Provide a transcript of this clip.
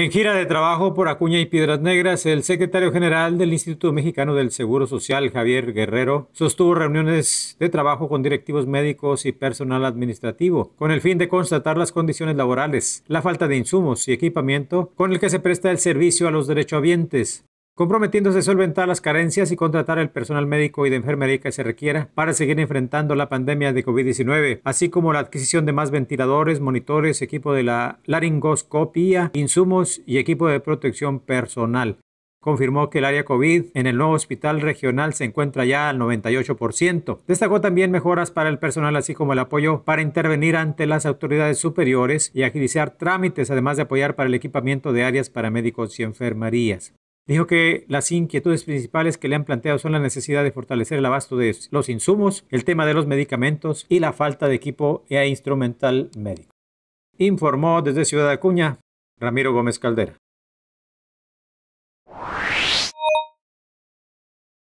En gira de trabajo por Acuña y Piedras Negras, el secretario general del Instituto Mexicano del Seguro Social, Javier Guerrero, sostuvo reuniones de trabajo con directivos médicos y personal administrativo, con el fin de constatar las condiciones laborales, la falta de insumos y equipamiento con el que se presta el servicio a los derechohabientes, comprometiéndose a solventar las carencias y contratar el personal médico y de enfermería que se requiera para seguir enfrentando la pandemia de COVID-19, así como la adquisición de más ventiladores, monitores, equipo de la laringoscopia, insumos y equipo de protección personal. Confirmó que el área COVID en el nuevo hospital regional se encuentra ya al 98%. Destacó también mejoras para el personal, así como el apoyo para intervenir ante las autoridades superiores y agilizar trámites, además de apoyar para el equipamiento de áreas para médicos y enfermerías. Dijo que las inquietudes principales que le han planteado son la necesidad de fortalecer el abasto de los insumos, el tema de los medicamentos y la falta de equipo e instrumental médico. Informó desde Ciudad Acuña, Ramiro Gómez Caldera.